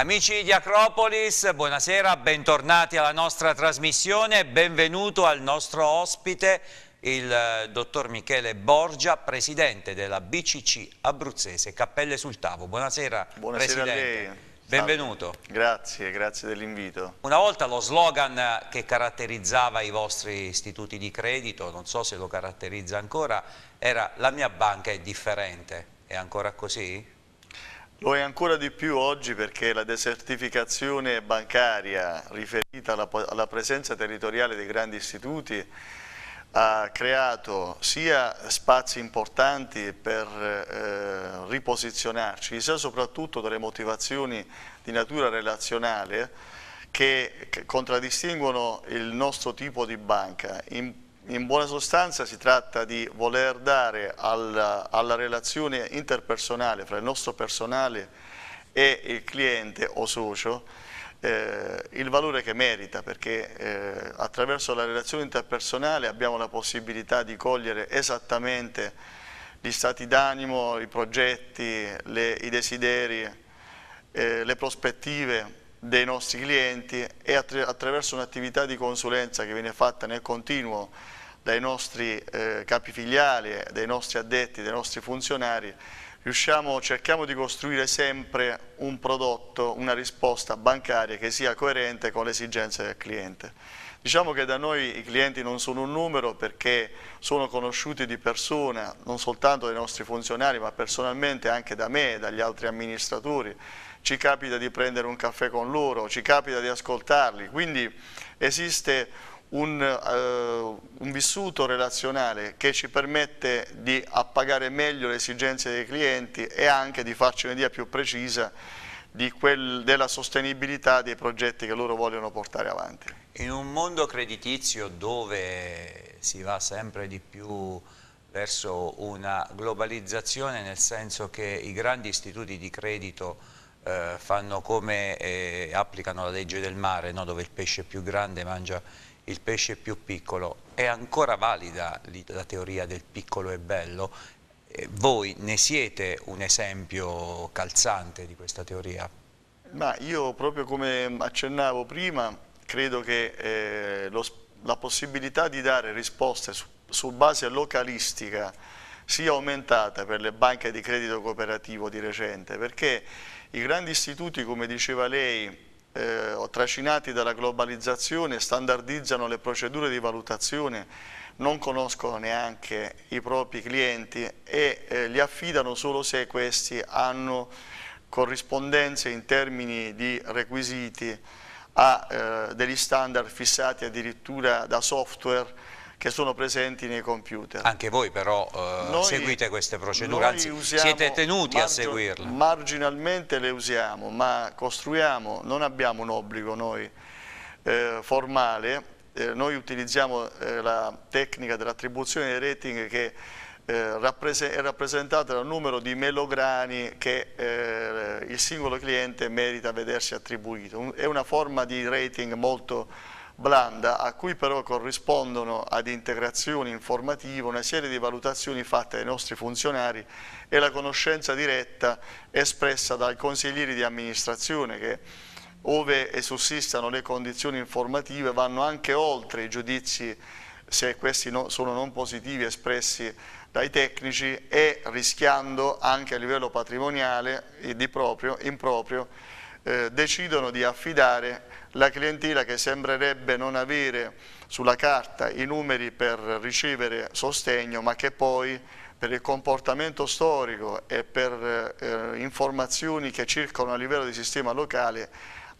Amici di Acropolis, buonasera, bentornati alla nostra trasmissione, benvenuto al nostro ospite, il eh, dottor Michele Borgia, presidente della BCC Abruzzese Cappelle sul Tavo. Buonasera, buonasera presidente. a lei. Benvenuto. Grazie, grazie dell'invito. Una volta lo slogan che caratterizzava i vostri istituti di credito, non so se lo caratterizza ancora, era la mia banca è differente. È ancora così? Lo è ancora di più oggi perché la desertificazione bancaria riferita alla, alla presenza territoriale dei grandi istituti ha creato sia spazi importanti per eh, riposizionarci, sia soprattutto delle motivazioni di natura relazionale che contraddistinguono il nostro tipo di banca. In in buona sostanza si tratta di voler dare alla, alla relazione interpersonale fra il nostro personale e il cliente o socio eh, il valore che merita perché eh, attraverso la relazione interpersonale abbiamo la possibilità di cogliere esattamente gli stati d'animo, i progetti, le, i desideri, eh, le prospettive dei nostri clienti e attraverso un'attività di consulenza che viene fatta nel continuo dai nostri eh, capi filiali, dai nostri addetti, dai nostri funzionari, riusciamo, cerchiamo di costruire sempre un prodotto, una risposta bancaria che sia coerente con le esigenze del cliente. Diciamo che da noi i clienti non sono un numero perché sono conosciuti di persona, non soltanto dai nostri funzionari, ma personalmente anche da me e dagli altri amministratori ci capita di prendere un caffè con loro, ci capita di ascoltarli, quindi esiste un, eh, un, vissuto relazionale che ci permette di appagare meglio le esigenze dei clienti e anche di farci un'idea più precisa quel, della sostenibilità dei progetti che loro vogliono portare avanti. In un mondo creditizio dove si va sempre di più verso una globalizzazione nel senso che i grandi istituti di credito eh, fanno come eh, applicano la legge del mare, no? dove il pesce più grande mangia il pesce più piccolo, è ancora valida la teoria del piccolo e bello? Eh, voi ne siete un esempio calzante di questa teoria? Ma io proprio come accennavo prima, credo che eh, lo, la possibilità di dare risposte su, su base localistica sia aumentata per le banche di credito cooperativo di recente, perché i grandi istituti, come diceva lei, eh, trascinati dalla globalizzazione, standardizzano le procedure di valutazione, non conoscono neanche i propri clienti e eh, li affidano solo se questi hanno corrispondenze in termini di requisiti a eh, degli standard fissati addirittura da software che sono presenti nei computer. Anche voi però eh, noi, seguite queste procedure, anzi siete tenuti a seguirle. Marginalmente le usiamo, ma costruiamo, non abbiamo un obbligo noi eh, formale, eh, noi utilizziamo eh, la tecnica dell'attribuzione dei rating che eh, è rappresentata dal numero di melograni che eh, il singolo cliente merita vedersi attribuito. è una forma di rating molto blanda a cui però corrispondono ad integrazioni informative una serie di valutazioni fatte dai nostri funzionari e la conoscenza diretta espressa dai consiglieri di amministrazione che ove e sussistano le condizioni informative vanno anche oltre i giudizi se questi no, sono non positivi espressi dai tecnici e rischiando anche a livello patrimoniale e di proprio, improprio eh, decidono di affidare la clientela che sembrerebbe non avere sulla carta i numeri per ricevere sostegno ma che poi per il comportamento storico e per eh, informazioni che circolano a livello di sistema locale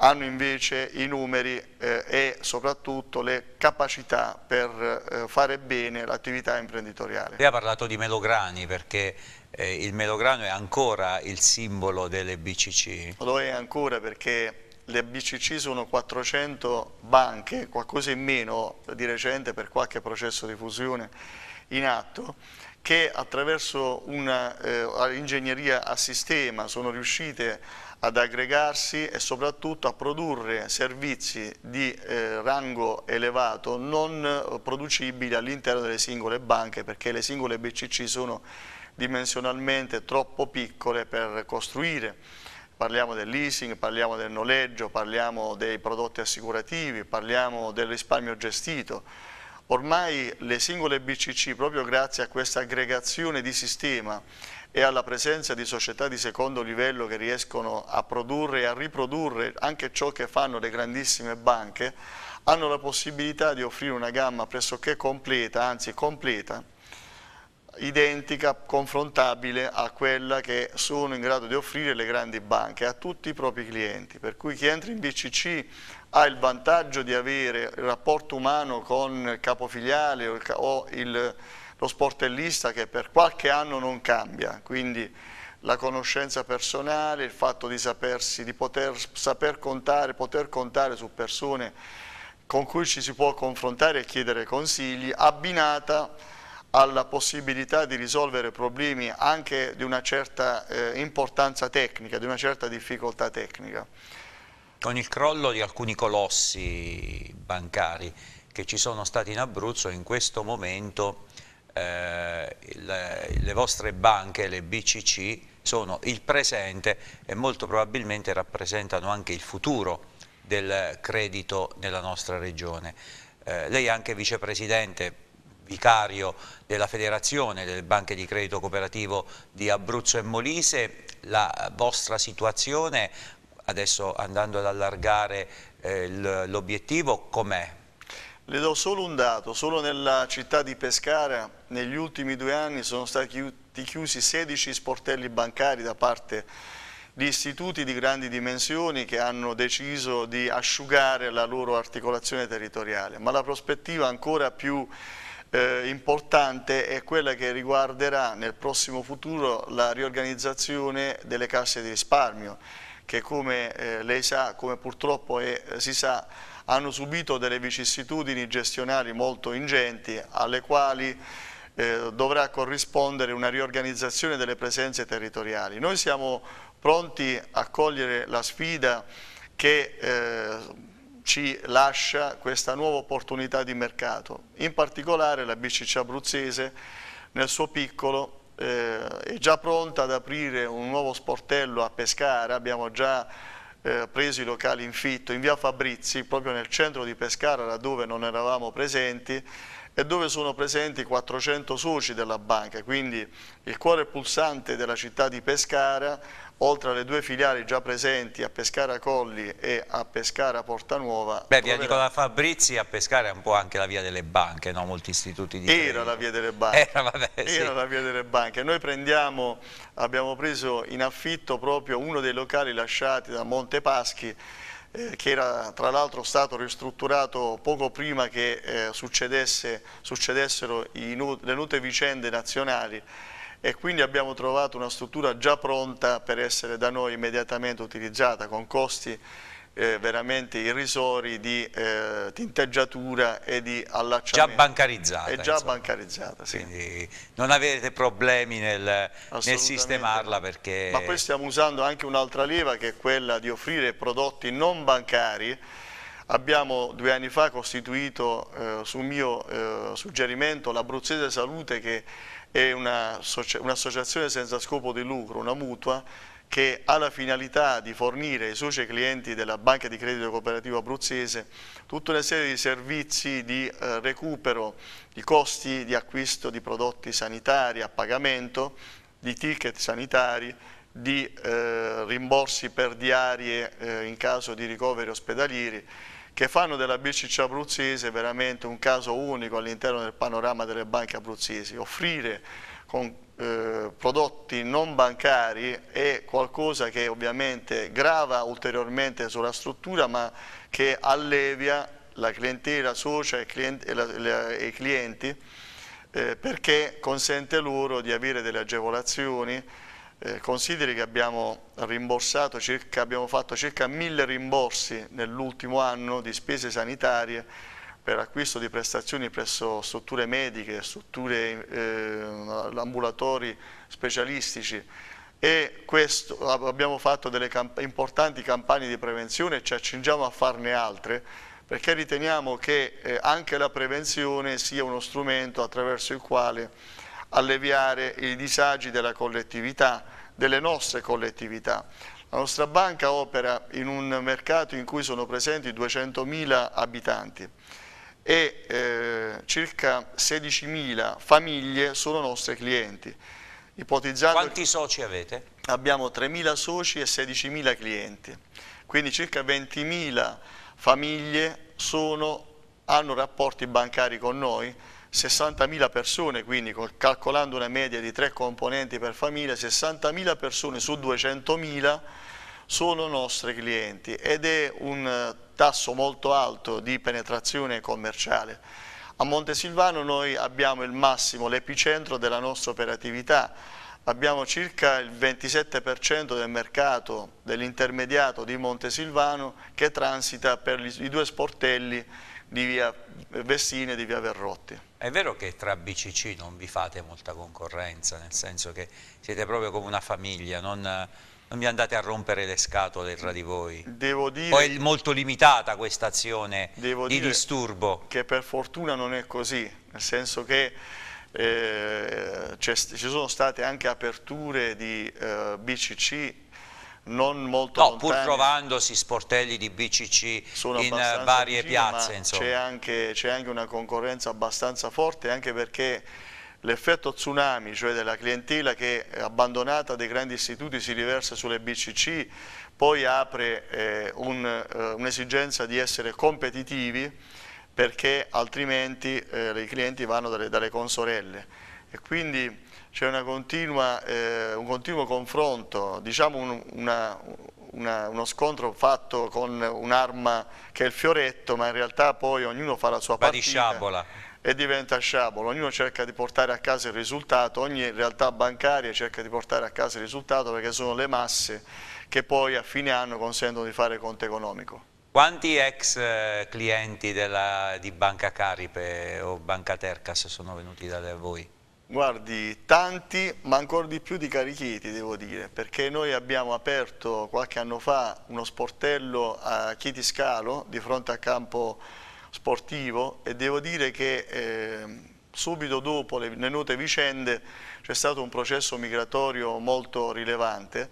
hanno invece i numeri eh, e soprattutto le capacità per eh, fare bene l'attività imprenditoriale. Lei ha parlato di melograni perché eh, il melograno è ancora il simbolo delle BCC? Lo è ancora perché le BCC sono 400 banche, qualcosa in meno di recente per qualche processo di fusione in atto, che attraverso un'ingegneria eh, a sistema sono riuscite ad aggregarsi e soprattutto a produrre servizi di eh, rango elevato non producibili all'interno delle singole banche perché le singole BCC sono dimensionalmente troppo piccole per costruire parliamo del leasing, parliamo del noleggio, parliamo dei prodotti assicurativi, parliamo del risparmio gestito. Ormai le singole BCC, proprio grazie a questa aggregazione di sistema e alla presenza di società di secondo livello che riescono a produrre e a riprodurre anche ciò che fanno le grandissime banche, hanno la possibilità di offrire una gamma pressoché completa, anzi completa, identica, confrontabile a quella che sono in grado di offrire le grandi banche a tutti i propri clienti, per cui chi entra in BCC ha il vantaggio di avere il rapporto umano con il capofiliale o il, lo sportellista che per qualche anno non cambia, quindi la conoscenza personale, il fatto di sapersi, di poter saper contare, poter contare su persone con cui ci si può confrontare e chiedere consigli, abbinata alla possibilità di risolvere problemi anche di una certa eh, importanza tecnica, di una certa difficoltà tecnica. Con il crollo di alcuni colossi bancari che ci sono stati in Abruzzo, in questo momento eh, le, le vostre banche, le BCC, sono il presente e molto probabilmente rappresentano anche il futuro del credito nella nostra regione. Eh, lei è anche vicepresidente vicario della Federazione delle Banche di Credito Cooperativo di Abruzzo e Molise, la vostra situazione, adesso andando ad allargare eh, l'obiettivo, com'è? Le do solo un dato, solo nella città di Pescara negli ultimi due anni sono stati chiusi 16 sportelli bancari da parte di istituti di grandi dimensioni che hanno deciso di asciugare la loro articolazione territoriale, ma la prospettiva ancora più eh, importante è quella che riguarderà nel prossimo futuro la riorganizzazione delle casse di risparmio che come eh, lei sa, come purtroppo è, si sa, hanno subito delle vicissitudini gestionali molto ingenti alle quali eh, dovrà corrispondere una riorganizzazione delle presenze territoriali. Noi siamo pronti a cogliere la sfida che eh, ci lascia questa nuova opportunità di mercato. In particolare la BCC abruzzese nel suo piccolo eh, è già pronta ad aprire un nuovo sportello a Pescara, abbiamo già eh, preso i locali in fitto in via Fabrizi, proprio nel centro di Pescara, laddove non eravamo presenti, e dove sono presenti 400 soci della banca, quindi il cuore pulsante della città di Pescara, oltre alle due filiali già presenti a Pescara Colli e a Pescara Portanuova. Beh, via Nicola Fabrizi a Pescara è un po' anche la via delle banche, no? molti istituti di Era la via delle banche. Era, vabbè, Era la via delle banche. Noi prendiamo, abbiamo preso in affitto proprio uno dei locali lasciati da Monte Paschi eh, che era tra l'altro stato ristrutturato poco prima che eh, succedesse, succedessero i, le nute vicende nazionali e quindi abbiamo trovato una struttura già pronta per essere da noi immediatamente utilizzata con costi eh, veramente irrisori di eh, tinteggiatura e di allacciamento. Già bancarizzata. È già insomma. bancarizzata, sì. Quindi non avete problemi nel, nel sistemarla perché... Ma poi stiamo usando anche un'altra leva che è quella di offrire prodotti non bancari Abbiamo due anni fa costituito eh, su mio eh, suggerimento l'Abruzzese Salute che è un'associazione senza scopo di lucro, una mutua, che ha la finalità di fornire ai soci e clienti della Banca di Credito Cooperativo Abruzzese tutta una serie di servizi di eh, recupero di costi di acquisto di prodotti sanitari a pagamento, di ticket sanitari, di eh, rimborsi per diarie eh, in caso di ricoveri ospedalieri che fanno della BCC abruzzese veramente un caso unico all'interno del panorama delle banche abruzzesi. Offrire con eh, prodotti non bancari è qualcosa che ovviamente grava ulteriormente sulla struttura ma che allevia la clientela socia e, client, e, la, le, e i clienti eh, perché consente loro di avere delle agevolazioni eh, consideri che abbiamo, circa, abbiamo fatto circa mille rimborsi nell'ultimo anno di spese sanitarie per acquisto di prestazioni presso strutture mediche, strutture eh, ambulatori specialistici e questo, abbiamo fatto delle camp importanti campagne di prevenzione e ci accingiamo a farne altre perché riteniamo che eh, anche la prevenzione sia uno strumento attraverso il quale alleviare i disagi della collettività, delle nostre collettività. La nostra banca opera in un mercato in cui sono presenti 200.000 abitanti e eh, circa 16.000 famiglie sono nostre clienti. Ipotizzando Quanti soci avete? Abbiamo 3.000 soci e 16.000 clienti, quindi circa 20.000 famiglie sono, hanno rapporti bancari con noi 60.000 persone, quindi calcolando una media di tre componenti per famiglia, 60.000 persone su 200.000 sono nostri clienti ed è un eh, tasso molto alto di penetrazione commerciale. A Montesilvano noi abbiamo il massimo, l'epicentro della nostra operatività, abbiamo circa il 27% del mercato dell'intermediato di Montesilvano che transita per i due sportelli di via Vessine e di via Verrotti. È vero che tra BCC non vi fate molta concorrenza, nel senso che siete proprio come una famiglia, non, non vi andate a rompere le scatole tra di voi. Devo dire... O è molto limitata questa azione di disturbo? Che per fortuna non è così, nel senso che eh, ci sono state anche aperture di eh, BCC non molto no, lontani. pur trovandosi sportelli di BCC in varie vicini, piazze. C'è anche, anche una concorrenza abbastanza forte, anche perché l'effetto tsunami, cioè della clientela che abbandonata dai grandi istituti si riversa sulle BCC, poi apre eh, eh un'esigenza eh, un di essere competitivi perché altrimenti eh, i clienti vanno dalle, dalle consorelle. E quindi c'è eh, un continuo confronto, diciamo un, una, una, uno scontro fatto con un'arma che è il fioretto, ma in realtà poi ognuno fa la sua parte. di sciabola. E diventa sciabola, ognuno cerca di portare a casa il risultato, ogni realtà bancaria cerca di portare a casa il risultato perché sono le masse che poi a fine anno consentono di fare conto economico. Quanti ex eh, clienti della, di Banca Caripe o Banca Tercas sono venuti da voi? Guardi, tanti, ma ancora di più di Carichieti, devo dire, perché noi abbiamo aperto qualche anno fa uno sportello a Chieti Scalo, di fronte a campo sportivo, e devo dire che eh, subito dopo le, le note vicende c'è stato un processo migratorio molto rilevante.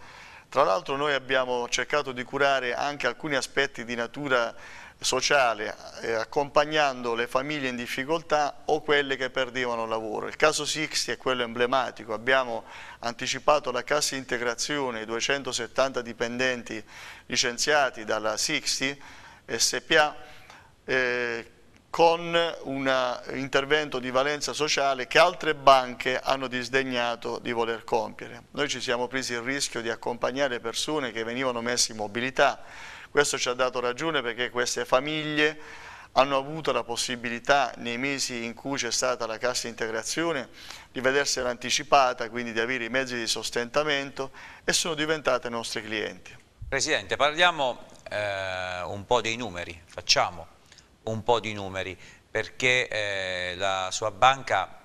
Tra l'altro noi abbiamo cercato di curare anche alcuni aspetti di natura sociale eh, accompagnando le famiglie in difficoltà o quelle che perdevano lavoro. Il caso Sixti è quello emblematico, abbiamo anticipato la cassa integrazione, i 270 dipendenti licenziati dalla Sixti SPA eh, con un intervento di valenza sociale che altre banche hanno disdegnato di voler compiere. Noi ci siamo presi il rischio di accompagnare persone che venivano messe in mobilità questo ci ha dato ragione perché queste famiglie hanno avuto la possibilità nei mesi in cui c'è stata la cassa integrazione di vedersela anticipata, quindi di avere i mezzi di sostentamento e sono diventate nostri clienti. Presidente, parliamo eh, un po' dei numeri, facciamo un po' di numeri perché eh, la sua banca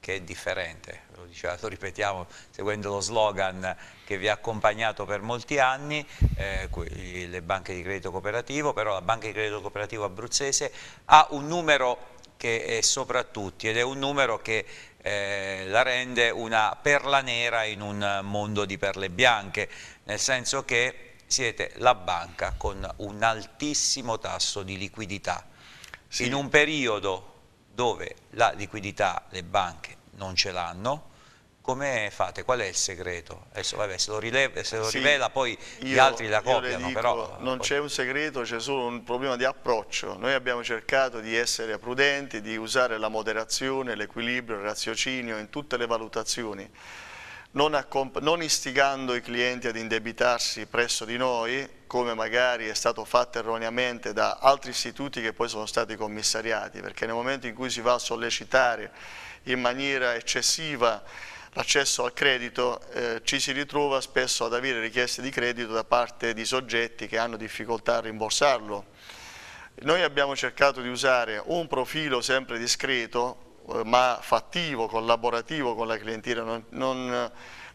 che è differente, lo, diciamo, lo ripetiamo seguendo lo slogan che vi ha accompagnato per molti anni, eh, le banche di credito cooperativo, però la banca di credito cooperativo abruzzese ha un numero che è sopra tutti ed è un numero che eh, la rende una perla nera in un mondo di perle bianche, nel senso che siete la banca con un altissimo tasso di liquidità. Sì. In un periodo dove la liquidità le banche non ce l'hanno, come fate? Qual è il segreto? Adesso, vabbè, se lo, rileva, se lo sì, rivela poi io, gli altri la copiano, dico, però... Non poi... c'è un segreto, c'è solo un problema di approccio. Noi abbiamo cercato di essere prudenti, di usare la moderazione, l'equilibrio, il raziocinio in tutte le valutazioni. Non, non istigando i clienti ad indebitarsi presso di noi, come magari è stato fatto erroneamente da altri istituti che poi sono stati commissariati, perché nel momento in cui si va a sollecitare in maniera eccessiva l'accesso al credito eh, ci si ritrova spesso ad avere richieste di credito da parte di soggetti che hanno difficoltà a rimborsarlo. Noi abbiamo cercato di usare un profilo sempre discreto eh, ma fattivo, collaborativo con la clientela, non, non,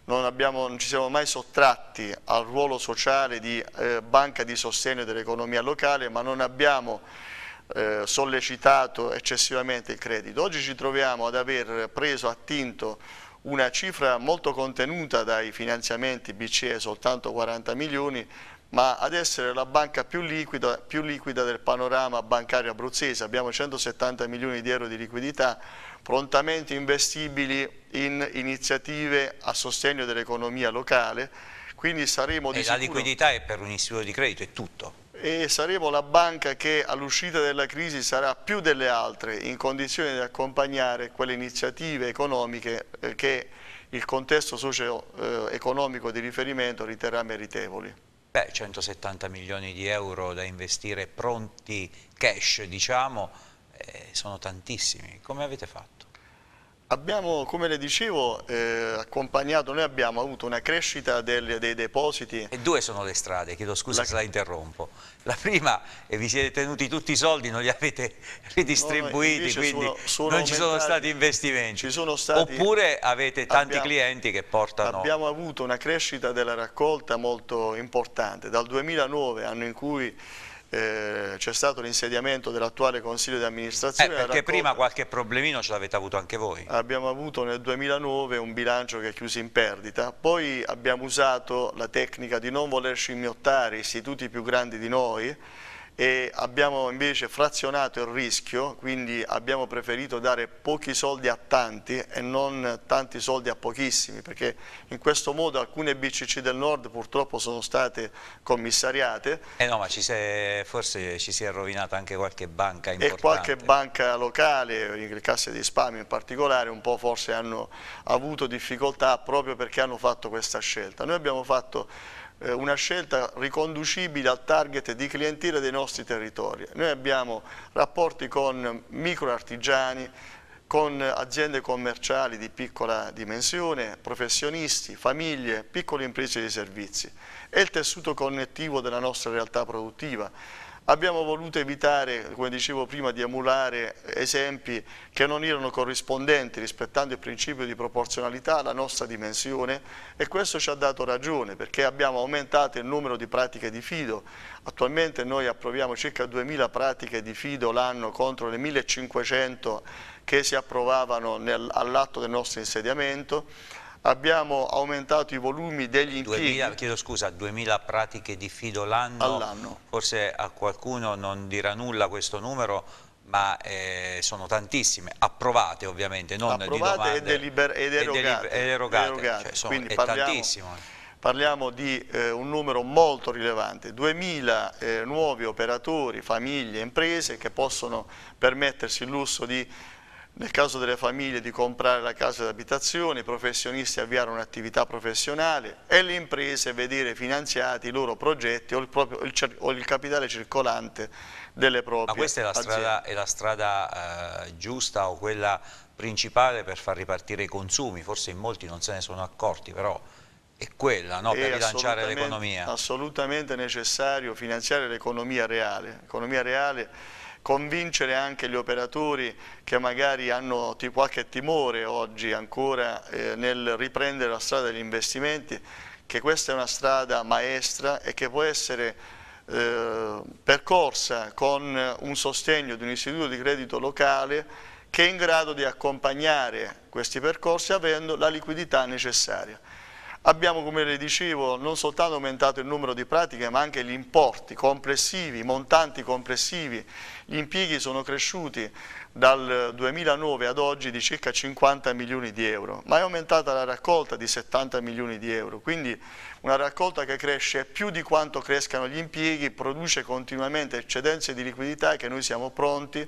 non, abbiamo, non, ci siamo mai sottratti al ruolo sociale di eh, banca di sostegno dell'economia locale ma non abbiamo eh, sollecitato eccessivamente il credito. Oggi ci troviamo ad aver preso attinto una cifra molto contenuta dai finanziamenti BCE, soltanto 40 milioni, ma ad essere la banca più liquida, più liquida del panorama bancario abruzzese. Abbiamo 170 milioni di euro di liquidità prontamente investibili in iniziative a sostegno dell'economia locale, quindi saremo e di sicuro... la liquidità è per un istituto di credito, è tutto? e saremo la banca che all'uscita della crisi sarà più delle altre in condizione di accompagnare quelle iniziative economiche eh, che il contesto socio-economico di riferimento riterrà meritevoli. Beh, 170 milioni di euro da investire pronti cash, diciamo, eh, sono tantissimi. Come avete fatto? Abbiamo, come le dicevo, eh, accompagnato, noi abbiamo avuto una crescita del, dei depositi. E due sono le strade, chiedo scusa la... se la interrompo. La prima, e vi siete tenuti tutti i soldi, non li avete ridistribuiti, no, quindi sono, sono non ci sono stati investimenti. Sono stati, Oppure avete tanti abbiamo, clienti che portano... Abbiamo avuto una crescita della raccolta molto importante, dal 2009, anno in cui eh, c'è stato l'insediamento dell'attuale Consiglio di amministrazione. Eh, perché raccolta... prima qualche problemino ce l'avete avuto anche voi. Abbiamo avuto nel 2009 un bilancio che è chiuso in perdita, poi abbiamo usato la tecnica di non voler scimmiottare istituti più grandi di noi, e abbiamo invece frazionato il rischio, quindi abbiamo preferito dare pochi soldi a tanti e non tanti soldi a pochissimi, perché in questo modo alcune BCC del Nord purtroppo sono state commissariate. Eh no, ma ci sei, forse ci si è rovinata anche qualche banca importante. E qualche banca locale, le casse di spam in particolare, un po' forse hanno avuto difficoltà proprio perché hanno fatto questa scelta. Noi abbiamo fatto eh, una scelta riconducibile al target di clientela dei nostri territori. Noi abbiamo rapporti con microartigiani, con aziende commerciali di piccola dimensione, professionisti, famiglie, piccole imprese di servizi. È il tessuto connettivo della nostra realtà produttiva Abbiamo voluto evitare, come dicevo prima, di emulare esempi che non erano corrispondenti rispettando il principio di proporzionalità alla nostra dimensione e questo ci ha dato ragione perché abbiamo aumentato il numero di pratiche di fido. Attualmente noi approviamo circa 2.000 pratiche di fido l'anno contro le 1.500 che si approvavano all'atto del nostro insediamento abbiamo aumentato i volumi degli impieghi. 2000, chiedo scusa, 2000 pratiche di fido l'anno, all'anno forse a qualcuno non dirà nulla questo numero, ma eh, sono tantissime, approvate ovviamente, non approvate di domande. ed, erogate. Ed erogate, erogate. Cioè, sono, Quindi parliamo, parliamo di eh, un numero molto rilevante, 2000 eh, nuovi operatori, famiglie, imprese che possono permettersi il lusso di nel caso delle famiglie di comprare la casa d'abitazione, i professionisti avviare un'attività professionale e le imprese vedere finanziati i loro progetti o il, proprio, il, o il capitale circolante delle proprie aziende. Ma questa è la strada, è la strada eh, giusta o quella principale per far ripartire i consumi? Forse in molti non se ne sono accorti, però è quella no? è per rilanciare l'economia. È assolutamente necessario finanziare l'economia reale. L'economia reale convincere anche gli operatori che magari hanno qualche timore oggi ancora eh, nel riprendere la strada degli investimenti, che questa è una strada maestra e che può essere eh, percorsa con un sostegno di un istituto di credito locale che è in grado di accompagnare questi percorsi avendo la liquidità necessaria. Abbiamo, come le dicevo, non soltanto aumentato il numero di pratiche, ma anche gli importi complessivi, i montanti complessivi. Gli impieghi sono cresciuti dal 2009 ad oggi di circa 50 milioni di euro, ma è aumentata la raccolta di 70 milioni di euro, quindi una raccolta che cresce più di quanto crescano gli impieghi, produce continuamente eccedenze di liquidità che noi siamo pronti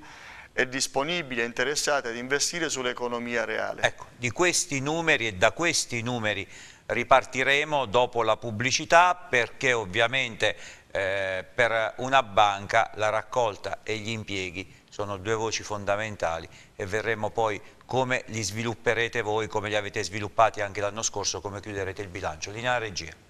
è disponibile, è interessata ad investire sull'economia reale. Ecco, di questi numeri e da questi numeri Ripartiremo dopo la pubblicità perché ovviamente eh, per una banca la raccolta e gli impieghi sono due voci fondamentali e verremo poi come li svilupperete voi, come li avete sviluppati anche l'anno scorso, come chiuderete il bilancio. Linea regia.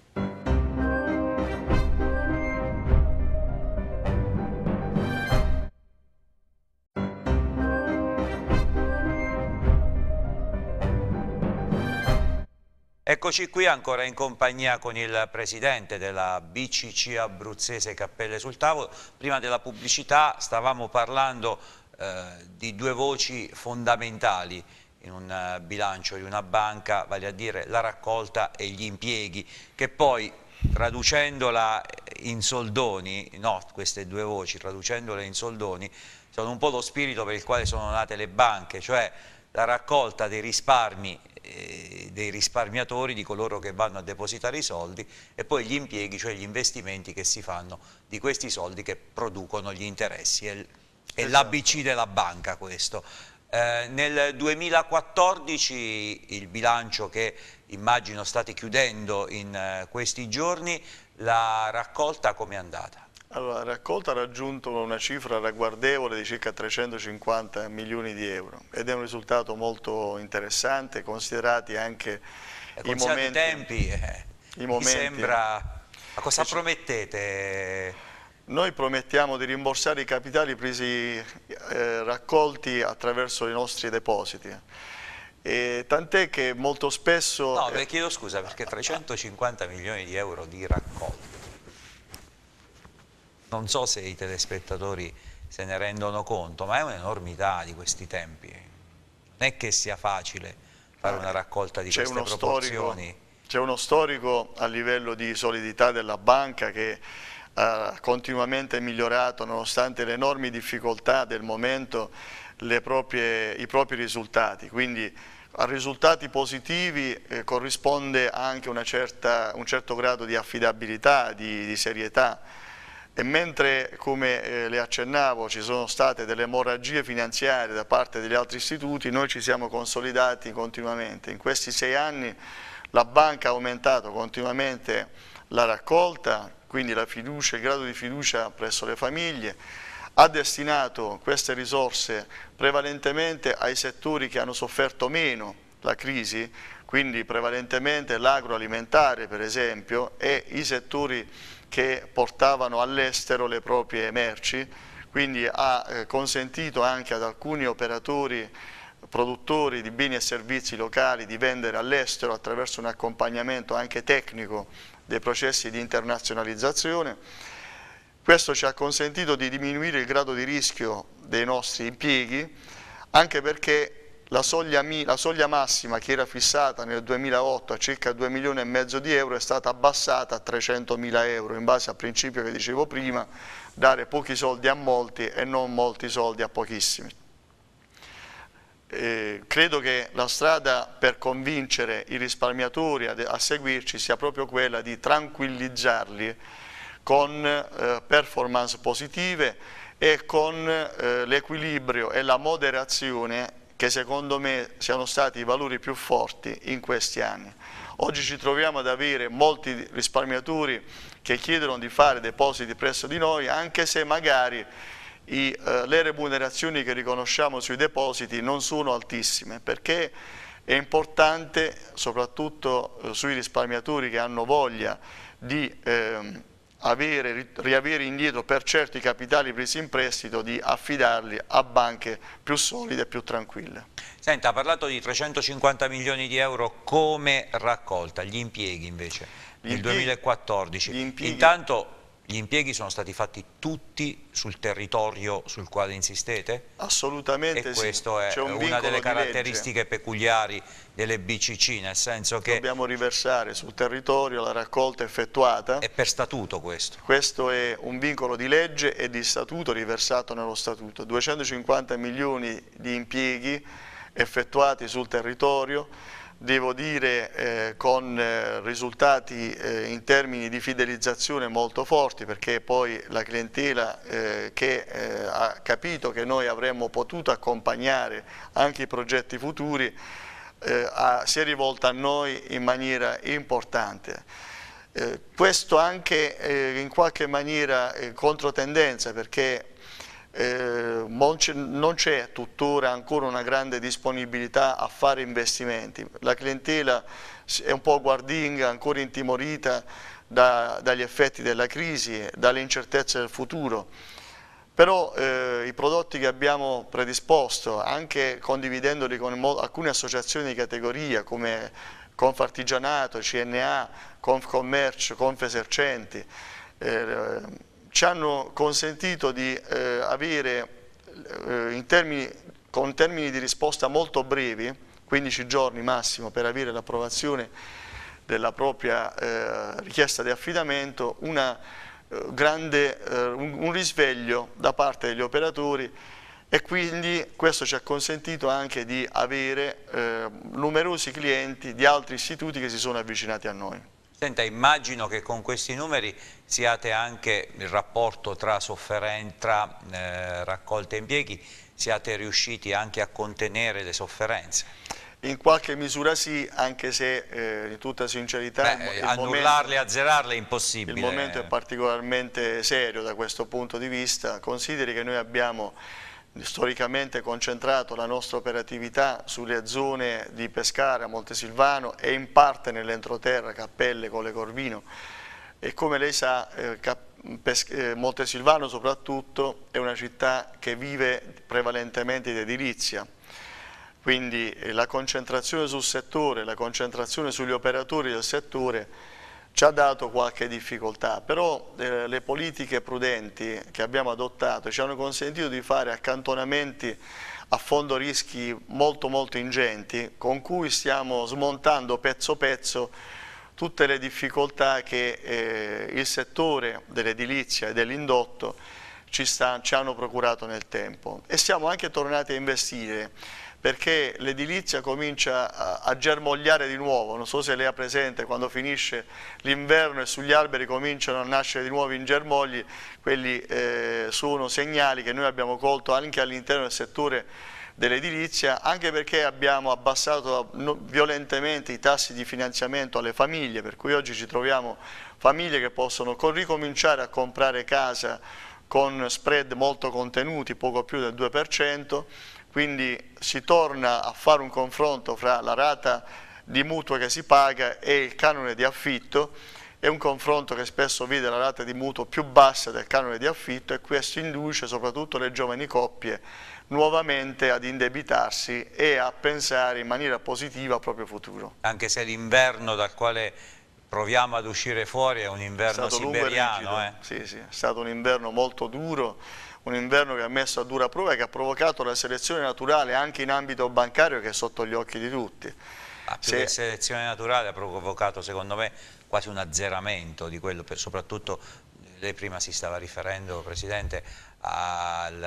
Eccoci qui ancora in compagnia con il presidente della BCC abruzzese Cappelle sul Tavolo. Prima della pubblicità stavamo parlando eh, di due voci fondamentali in un eh, bilancio di una banca, vale a dire la raccolta e gli impieghi, che poi traducendola in soldoni, no, queste due voci, traducendole in soldoni, sono un po' lo spirito per il quale sono nate le banche, cioè la raccolta dei risparmi eh, dei risparmiatori, di coloro che vanno a depositare i soldi e poi gli impieghi, cioè gli investimenti che si fanno di questi soldi che producono gli interessi. È, è esatto. l'ABC della banca questo. Eh, nel 2014 il bilancio che immagino state chiudendo in eh, questi giorni, la raccolta come è andata? Allora, la raccolta ha raggiunto una cifra ragguardevole di circa 350 milioni di euro ed è un risultato molto interessante, considerati anche i momenti, i tempi, eh. i momenti. Mi sembra... Ma cosa promettete? Noi promettiamo di rimborsare i capitali presi, eh, raccolti attraverso i nostri depositi. Tant'è che molto spesso... No, beh, chiedo scusa perché 350 milioni di euro di raccolta non so se i telespettatori se ne rendono conto, ma è un'enormità di questi tempi. Non è che sia facile fare una raccolta di queste proporzioni. C'è uno storico a livello di solidità della banca che ha continuamente migliorato, nonostante le enormi difficoltà del momento, proprie, i propri risultati. Quindi a risultati positivi eh, corrisponde anche certa, un certo grado di affidabilità, di, di serietà e mentre, come eh, le accennavo, ci sono state delle emorragie finanziarie da parte degli altri istituti, noi ci siamo consolidati continuamente. In questi sei anni la banca ha aumentato continuamente la raccolta, quindi la fiducia, il grado di fiducia presso le famiglie, ha destinato queste risorse prevalentemente ai settori che hanno sofferto meno la crisi, quindi prevalentemente l'agroalimentare per esempio e i settori che portavano all'estero le proprie merci, quindi ha eh, consentito anche ad alcuni operatori produttori di beni e servizi locali di vendere all'estero attraverso un accompagnamento anche tecnico dei processi di internazionalizzazione. Questo ci ha consentito di diminuire il grado di rischio dei nostri impieghi anche perché la soglia, la soglia, massima che era fissata nel 2008 a circa 2 milioni e mezzo di euro è stata abbassata a 300 mila euro in base al principio che dicevo prima, dare pochi soldi a molti e non molti soldi a pochissimi. Eh, credo che la strada per convincere i risparmiatori a, a seguirci sia proprio quella di tranquillizzarli con eh, performance positive e con eh, l'equilibrio e la moderazione che secondo me siano stati i valori più forti in questi anni. Oggi ci troviamo ad avere molti risparmiatori che chiedono di fare depositi presso di noi, anche se magari i, eh, le remunerazioni che riconosciamo sui depositi non sono altissime, perché è importante, soprattutto eh, sui risparmiatori che hanno voglia di... Eh, avere, riavere indietro per certi capitali presi in prestito, di affidarli a banche più solide e più tranquille. Senta, ha parlato di 350 milioni di euro come raccolta, gli impieghi invece, gli nel impieghi, 2014. Impieghi, Intanto gli impieghi sono stati fatti tutti sul territorio sul quale insistete? Assolutamente sì. E questa è un una delle caratteristiche peculiari delle BCC, nel senso che... Dobbiamo riversare sul territorio la raccolta effettuata. È per statuto questo? Questo è un vincolo di legge e di statuto riversato nello statuto. 250 milioni di impieghi effettuati sul territorio devo dire eh, con eh, risultati eh, in termini di fidelizzazione molto forti perché poi la clientela eh, che eh, ha capito che noi avremmo potuto accompagnare anche i progetti futuri a, si è rivolta a noi in maniera importante. questo anche in qualche maniera eh, controtendenza perché eh, non c'è tuttora ancora una grande disponibilità a fare investimenti. La clientela è un po' guardinga, ancora intimorita da, dagli effetti della crisi, dalle incertezze del futuro. Però eh, i prodotti che abbiamo predisposto, anche condividendoli con alcune associazioni di categoria come Confartigianato, CNA, Confcommercio, Confesercenti, eh, ci hanno consentito di eh, avere eh, termini, con termini di risposta molto brevi, 15 giorni massimo per avere l'approvazione della propria eh, richiesta di affidamento, una, eh, grande, eh, un, un risveglio da parte degli operatori e quindi questo ci ha consentito anche di avere eh, numerosi clienti di altri istituti che si sono avvicinati a noi. Senta, immagino che con questi numeri siate anche il rapporto tra, tra eh, raccolta e impieghi, siate riusciti anche a contenere le sofferenze. In qualche misura sì, anche se eh, in tutta sincerità... Beh, annullarle e azzerarle è impossibile. Il momento è particolarmente serio da questo punto di vista. Consideri che noi abbiamo storicamente concentrato la nostra operatività sulle zone di Pescara, Montesilvano e in parte nell'entroterra, Cappelle, Cole Corvino e come lei sa eh, eh, Montesilvano soprattutto è una città che vive prevalentemente di edilizia, quindi eh, la concentrazione sul settore, la concentrazione sugli operatori del settore ci ha dato qualche difficoltà, però eh, le politiche prudenti che abbiamo adottato ci hanno consentito di fare accantonamenti a fondo rischi molto molto ingenti con cui stiamo smontando pezzo pezzo tutte le difficoltà che eh, il settore dell'edilizia e dell'indotto ci, ci hanno procurato nel tempo e siamo anche tornati a investire perché l'edilizia comincia a, germogliare di nuovo, non so se lei ha presente quando finisce l'inverno e sugli alberi cominciano a nascere di nuovo in germogli, quelli eh, sono segnali che noi abbiamo colto anche all'interno del settore dell'edilizia, anche perché abbiamo abbassato violentemente i tassi di finanziamento alle famiglie, per cui oggi ci troviamo famiglie che possono ricominciare a comprare casa con spread molto contenuti, poco più del 2%, quindi si torna a fare un confronto fra la rata di mutuo che si paga e il canone di affitto, è un confronto che spesso vede la rata di mutuo più bassa del canone di affitto e questo induce soprattutto le giovani coppie nuovamente ad indebitarsi e a pensare in maniera positiva al proprio futuro. Anche se l'inverno dal quale proviamo ad uscire fuori, è un inverno è siberiano. Eh. Sì, sì, è stato un inverno molto duro, un inverno che ha messo a dura prova e che ha provocato la selezione naturale anche in ambito bancario che è sotto gli occhi di tutti. La Se... selezione naturale ha provocato secondo me quasi un azzeramento di quello, per, soprattutto lei prima si stava riferendo Presidente al,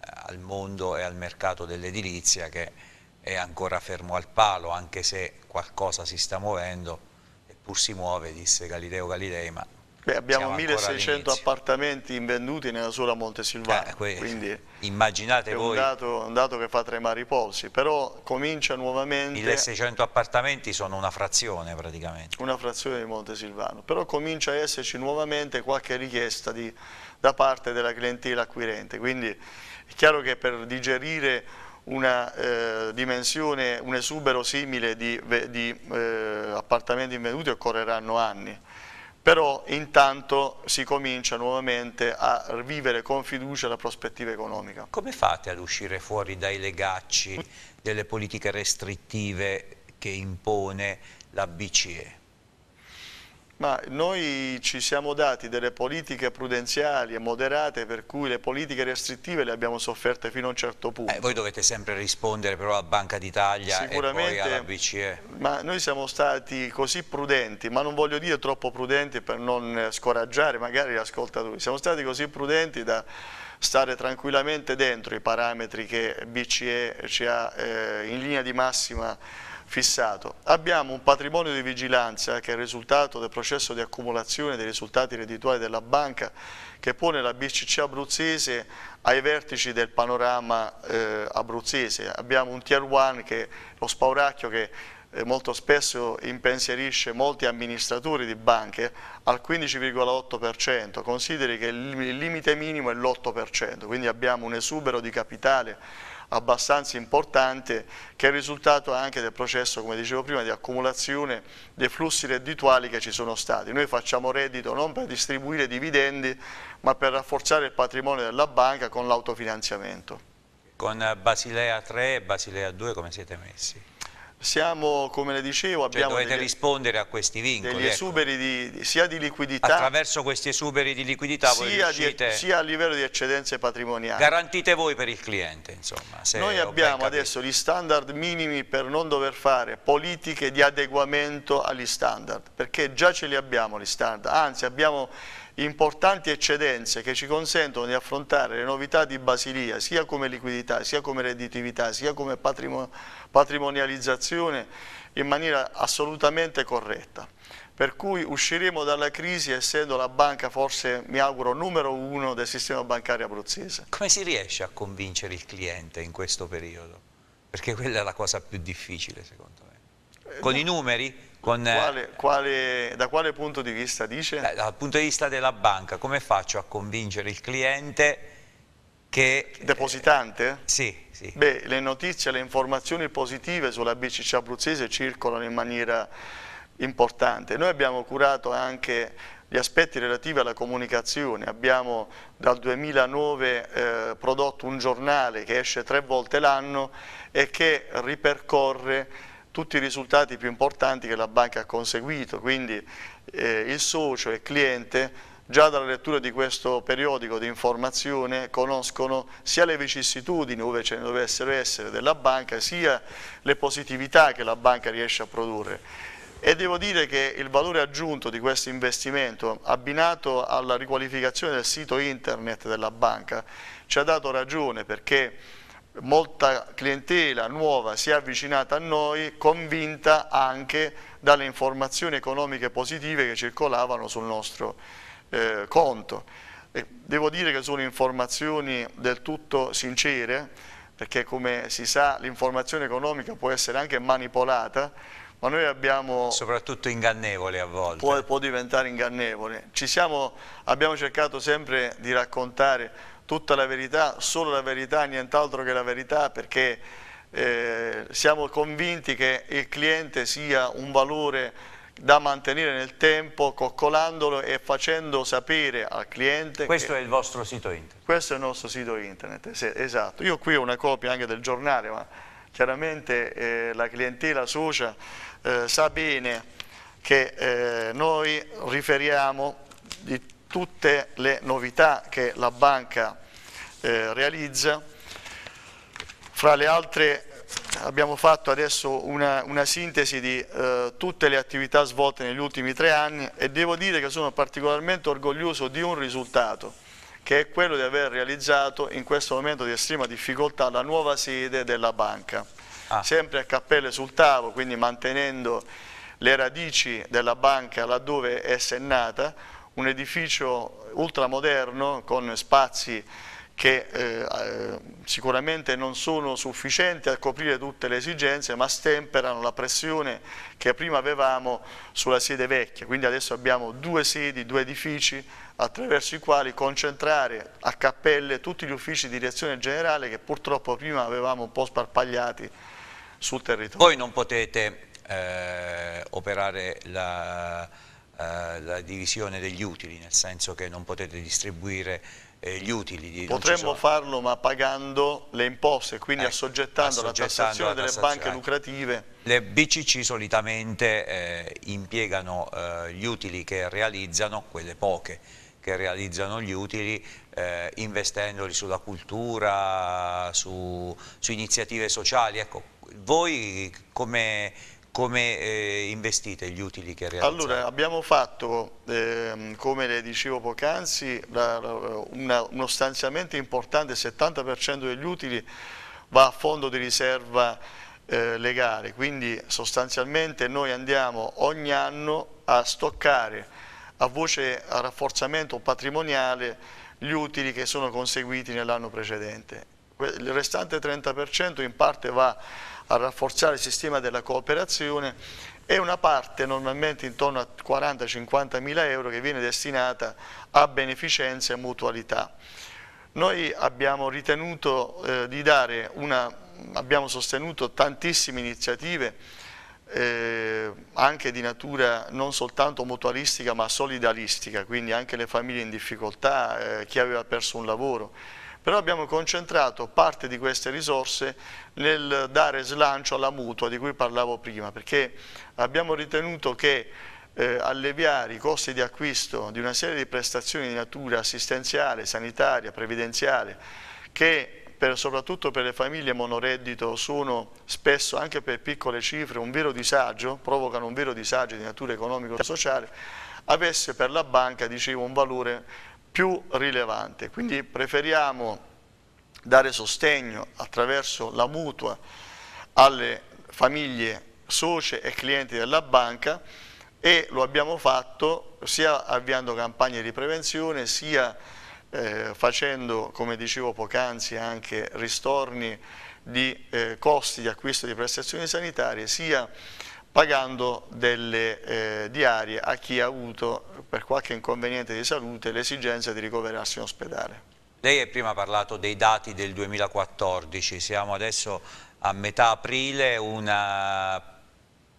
al mondo e al mercato dell'edilizia che è ancora fermo al palo anche se qualcosa si sta muovendo pur si muove, disse Galileo Galilei, ma Beh, abbiamo 1600 appartamenti invenduti nella sola Montesilvano, eh, quindi immaginate è un voi. Dato, un dato che fa tremare i polsi, però comincia nuovamente... 1600 appartamenti sono una frazione praticamente. Una frazione di Montesilvano, però comincia a esserci nuovamente qualche richiesta di, da parte della clientela acquirente, quindi è chiaro che per digerire una eh, dimensione, un esubero simile di, di eh, appartamenti invenduti occorreranno anni, però intanto si comincia nuovamente a vivere con fiducia la prospettiva economica. Come fate ad uscire fuori dai legacci delle politiche restrittive che impone la BCE? Ma noi ci siamo dati delle politiche prudenziali e moderate per cui le politiche restrittive le abbiamo sofferte fino a un certo punto. Eh, voi dovete sempre rispondere però a Banca d'Italia e poi alla BCE. Ma noi siamo stati così prudenti, ma non voglio dire troppo prudenti per non scoraggiare magari gli ascoltatori, siamo stati così prudenti da stare tranquillamente dentro i parametri che BCE ci ha eh, in linea di massima fissato. Abbiamo un patrimonio di vigilanza che è il risultato del processo di accumulazione dei risultati reddituali della banca che pone la BCC abruzzese ai vertici del panorama eh, abruzzese. Abbiamo un tier 1 che è lo spauracchio che eh, molto spesso impensierisce molti amministratori di banche al 15,8%, consideri che il limite minimo è l'8%, quindi abbiamo un esubero di capitale abbastanza importante che è il risultato anche del processo, come dicevo prima, di accumulazione dei flussi reddituali che ci sono stati. Noi facciamo reddito non per distribuire dividendi, ma per rafforzare il patrimonio della banca con l'autofinanziamento. Con Basilea 3 e Basilea 2 come siete messi? Siamo, come le dicevo, cioè, abbiamo cioè degli, rispondere a questi vincoli, degli ecco. esuberi di, sia di liquidità, attraverso questi esuberi di liquidità sia, voi riuscite, di, sia a livello di eccedenze patrimoniali. Garantite voi per il cliente, insomma. Noi abbiamo adesso gli standard minimi per non dover fare politiche di adeguamento agli standard, perché già ce li abbiamo gli standard, anzi abbiamo importanti eccedenze che ci consentono di affrontare le novità di Basilia sia come liquidità, sia come redditività, sia come patrimonializzazione in maniera assolutamente corretta. Per cui usciremo dalla crisi essendo la banca forse, mi auguro, numero uno del sistema bancario abruzzese. Come si riesce a convincere il cliente in questo periodo? Perché quella è la cosa più difficile secondo me. Eh, Con eh, i numeri? Con, eh, quale, quale, da quale punto di vista dice? Beh, dal punto di vista della banca, come faccio a convincere il cliente che... Eh, Depositante? Eh, sì, sì. Beh, le notizie, le informazioni positive sulla BCC abruzzese circolano in maniera importante. Noi abbiamo curato anche gli aspetti relativi alla comunicazione. Abbiamo dal 2009 eh, prodotto un giornale che esce tre volte l'anno e che ripercorre tutti i risultati più importanti che la banca ha conseguito, quindi eh, il socio e il cliente già dalla lettura di questo periodico di informazione conoscono sia le vicissitudini, dove ce ne dovessero essere, della banca, sia le positività che la banca riesce a produrre. E devo dire che il valore aggiunto di questo investimento, abbinato alla riqualificazione del sito internet della banca, ci ha dato ragione perché molta clientela nuova si è avvicinata a noi, convinta anche dalle informazioni economiche positive che circolavano sul nostro eh, conto. E devo dire che sono informazioni del tutto sincere, perché come si sa l'informazione economica può essere anche manipolata, ma noi abbiamo... Soprattutto ingannevole a volte. Può, può diventare ingannevole. Siamo, abbiamo cercato sempre di raccontare tutta la verità, solo la verità, nient'altro che la verità, perché eh, siamo convinti che il cliente sia un valore da mantenere nel tempo, coccolandolo e facendo sapere al cliente. Questo è il vostro sito internet? Questo è il nostro sito internet, sì, esatto. Io qui ho una copia anche del giornale, ma chiaramente eh, la clientela socia eh, sa bene che eh, noi riferiamo di tutte le novità che la banca eh, realizza. Fra le altre abbiamo fatto adesso una, una sintesi di eh, tutte le attività svolte negli ultimi tre anni e devo dire che sono particolarmente orgoglioso di un risultato che è quello di aver realizzato in questo momento di estrema difficoltà la nuova sede della banca, ah. sempre a cappelle sul tavolo, quindi mantenendo le radici della banca laddove è nata, un edificio ultramoderno con spazi che eh, eh, sicuramente non sono sufficienti a coprire tutte le esigenze ma stemperano la pressione che prima avevamo sulla sede vecchia, quindi adesso abbiamo due sedi, due edifici attraverso i quali concentrare a cappelle tutti gli uffici di direzione generale che purtroppo prima avevamo un po' sparpagliati sul territorio. Voi non potete eh, operare la eh, la divisione degli utili, nel senso che non potete distribuire eh, gli utili. Potremmo farlo ma pagando le imposte, quindi eh, assoggettando, assoggettando, la tassazione, delle tassazione. banche ecco. lucrative. Le BCC solitamente eh, impiegano eh, gli utili che realizzano, quelle poche che realizzano gli utili eh, investendoli sulla cultura, su, su, iniziative sociali. Ecco, voi come come eh, investite gli utili che realizzate? Allora, abbiamo fatto, ehm, come le dicevo poc'anzi, uno stanziamento importante, il 70% degli utili va a fondo di riserva eh, legale, quindi sostanzialmente noi andiamo ogni anno a stoccare a voce a rafforzamento patrimoniale gli utili che sono conseguiti nell'anno precedente. Il restante 30% in parte va a rafforzare il sistema della cooperazione e una parte normalmente intorno a 40-50 mila euro che viene destinata a beneficenza e mutualità. Noi abbiamo ritenuto eh, di dare una, abbiamo sostenuto tantissime iniziative eh, anche di natura non soltanto mutualistica ma solidaristica, quindi anche le famiglie in difficoltà, eh, chi aveva perso un lavoro però abbiamo concentrato parte di queste risorse nel dare slancio alla mutua di cui parlavo prima, perché abbiamo ritenuto che eh, alleviare i costi di acquisto di una serie di prestazioni di natura assistenziale, sanitaria, previdenziale, che per, soprattutto per le famiglie monoreddito sono spesso anche per piccole cifre un vero disagio, provocano un vero disagio di natura economico-sociale, e avesse per la banca dicevo, un valore più rilevante. Quindi preferiamo dare sostegno attraverso la mutua alle famiglie socie e clienti della banca e lo abbiamo fatto sia avviando campagne di prevenzione sia eh, facendo, come dicevo poc'anzi, anche ristorni di eh, costi di acquisto di prestazioni sanitarie, sia pagando delle eh, diarie a chi ha avuto per qualche inconveniente di salute l'esigenza di ricoverarsi in ospedale. Lei ha prima parlato dei dati del 2014, siamo adesso a metà aprile, una,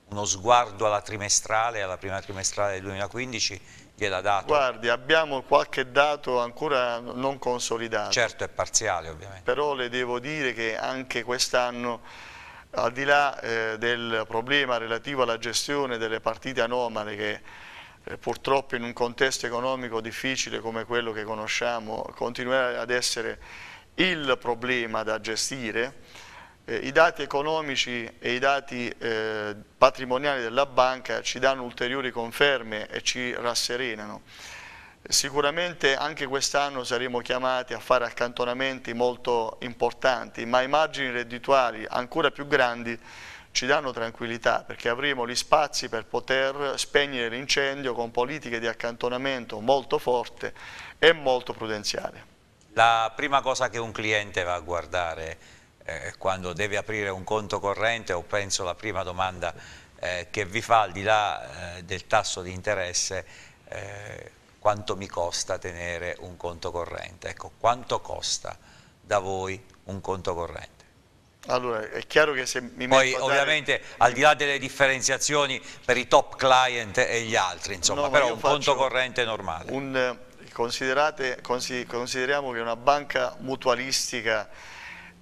uno sguardo alla trimestrale, alla prima trimestrale del 2015 gliela dato? Guardi, abbiamo qualche dato ancora non consolidato. Certo, è parziale ovviamente. Però le devo dire che anche quest'anno al di là eh, del problema relativo alla gestione delle partite anomale che eh, purtroppo in un contesto economico difficile come quello che conosciamo continuerà ad essere il problema da gestire, eh, i dati economici e i dati eh, patrimoniali della banca ci danno ulteriori conferme e ci rasserenano. Sicuramente anche quest'anno saremo chiamati a fare accantonamenti molto importanti, ma i margini reddituali ancora più grandi ci danno tranquillità perché avremo gli spazi per poter spegnere l'incendio con politiche di accantonamento molto forte e molto prudenziale. La prima cosa che un cliente va a guardare eh, quando deve aprire un conto corrente o penso la prima domanda eh, che vi fa al di là eh, del tasso di interesse eh, quanto mi costa tenere un conto corrente. Ecco, quanto costa da voi un conto corrente? Allora, è chiaro che se mi Poi ovviamente dare... al di là delle differenziazioni per i top client e gli altri, insomma, no, però un conto corrente normale. Un, consideriamo che una banca mutualistica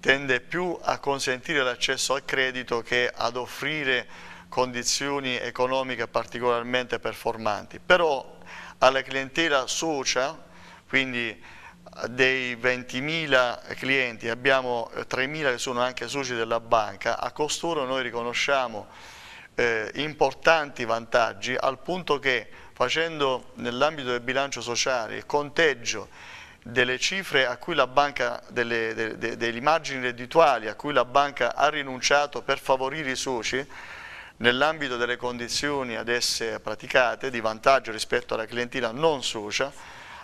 tende più a consentire l'accesso al credito che ad offrire condizioni economiche particolarmente performanti, però alla clientela socia, quindi dei 20.000 clienti abbiamo 3.000 che sono anche soci della banca, a costoro noi riconosciamo eh, importanti vantaggi al punto che facendo nell'ambito del bilancio sociale il conteggio delle cifre a cui la banca, delle, de, de, degli margini reddituali a cui la banca ha rinunciato per favorire i soci, nell'ambito delle condizioni ad esse praticate di vantaggio rispetto alla clientela non socia,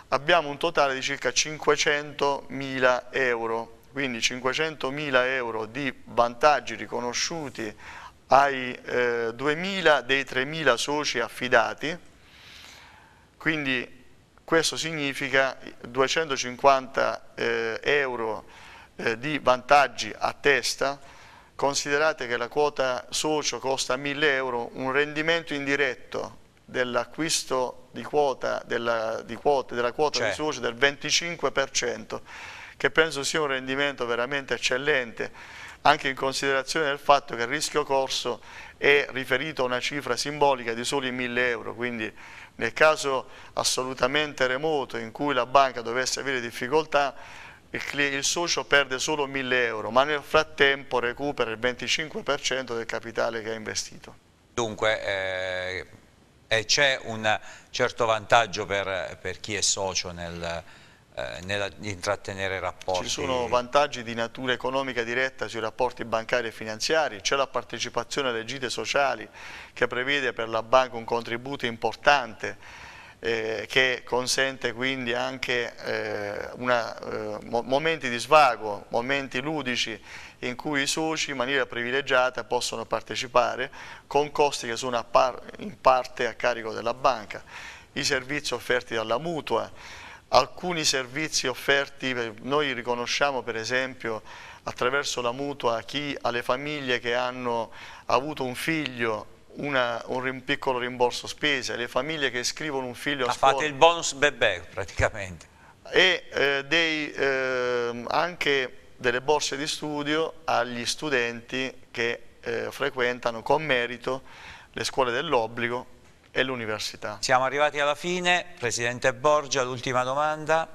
abbiamo un totale di circa 500.000 euro, quindi 500.000 euro di vantaggi riconosciuti ai eh, 2.000 dei 3.000 soci affidati, quindi questo significa 250 eh, euro eh, di vantaggi a testa Considerate che la quota socio costa 1000 euro, un rendimento indiretto dell'acquisto di quota, della, di quota, della quota di certo. socio del 25%, che penso sia un rendimento veramente eccellente, anche in considerazione del fatto che il rischio corso è riferito a una cifra simbolica di soli 1000 euro, quindi nel caso assolutamente remoto in cui la banca dovesse avere difficoltà il, il socio perde solo 1000 euro, ma nel frattempo recupera il 25% del capitale che ha investito. Dunque eh, c'è un certo vantaggio per, per chi è socio nel, eh, nell'intrattenere rapporti? Ci sono vantaggi di natura economica diretta sui rapporti bancari e finanziari, c'è la partecipazione alle gite sociali che prevede per la banca un contributo importante eh, che consente quindi anche eh, una, eh, mo momenti di svago, momenti ludici in cui i soci in maniera privilegiata possono partecipare con costi che sono par in parte a carico della banca, i servizi offerti dalla mutua, alcuni servizi offerti, eh, noi riconosciamo per esempio attraverso la mutua chi alle famiglie che hanno avuto un figlio una, un, un, piccolo rimborso spese, le famiglie che iscrivono un figlio a scuola. Fate il bonus bebè praticamente. E eh, dei, eh, anche delle borse di studio agli studenti che eh, frequentano con merito le scuole dell'obbligo e l'università. Siamo arrivati alla fine, Presidente Borgia, l'ultima domanda,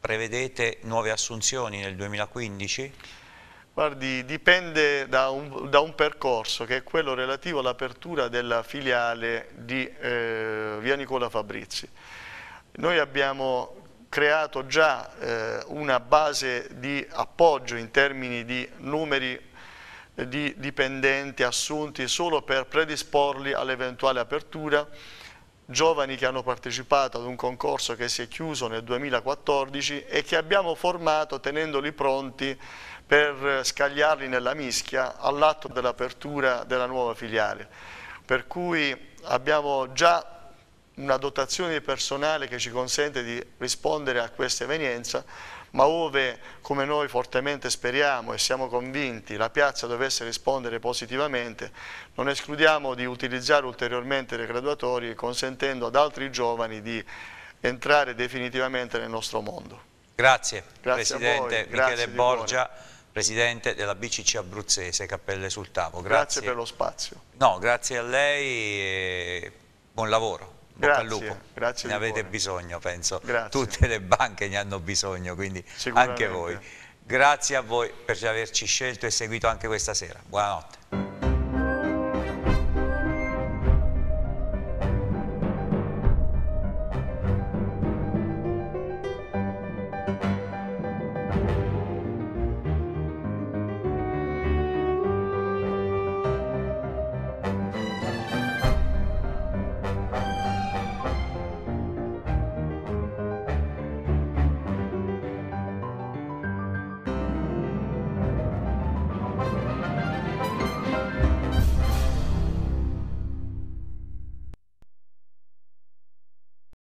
prevedete nuove assunzioni nel 2015? Guardi, dipende da un, da un, percorso che è quello relativo all'apertura della filiale di eh, via Nicola Fabrizi. Noi abbiamo creato già eh, una base di appoggio in termini di numeri eh, di dipendenti assunti solo per predisporli all'eventuale apertura, giovani che hanno partecipato ad un concorso che si è chiuso nel 2014 e che abbiamo formato tenendoli pronti per scagliarli nella mischia all'atto dell'apertura della nuova filiale. Per cui abbiamo già una dotazione di personale che ci consente di rispondere a questa evenienza, ma ove, come noi fortemente speriamo e siamo convinti, la piazza dovesse rispondere positivamente, non escludiamo di utilizzare ulteriormente le graduatorie consentendo ad altri giovani di entrare definitivamente nel nostro mondo. Grazie, Grazie Presidente Michele Borgia presidente della BCC Abruzzese, Cappelle sul Tavo. Grazie. grazie per lo spazio. No, grazie a lei e buon lavoro. Bocca grazie, al lupo. Grazie ne avete buone. bisogno, penso. Grazie. Tutte le banche ne hanno bisogno, quindi anche voi. Grazie a voi per averci scelto e seguito anche questa sera. Buonanotte.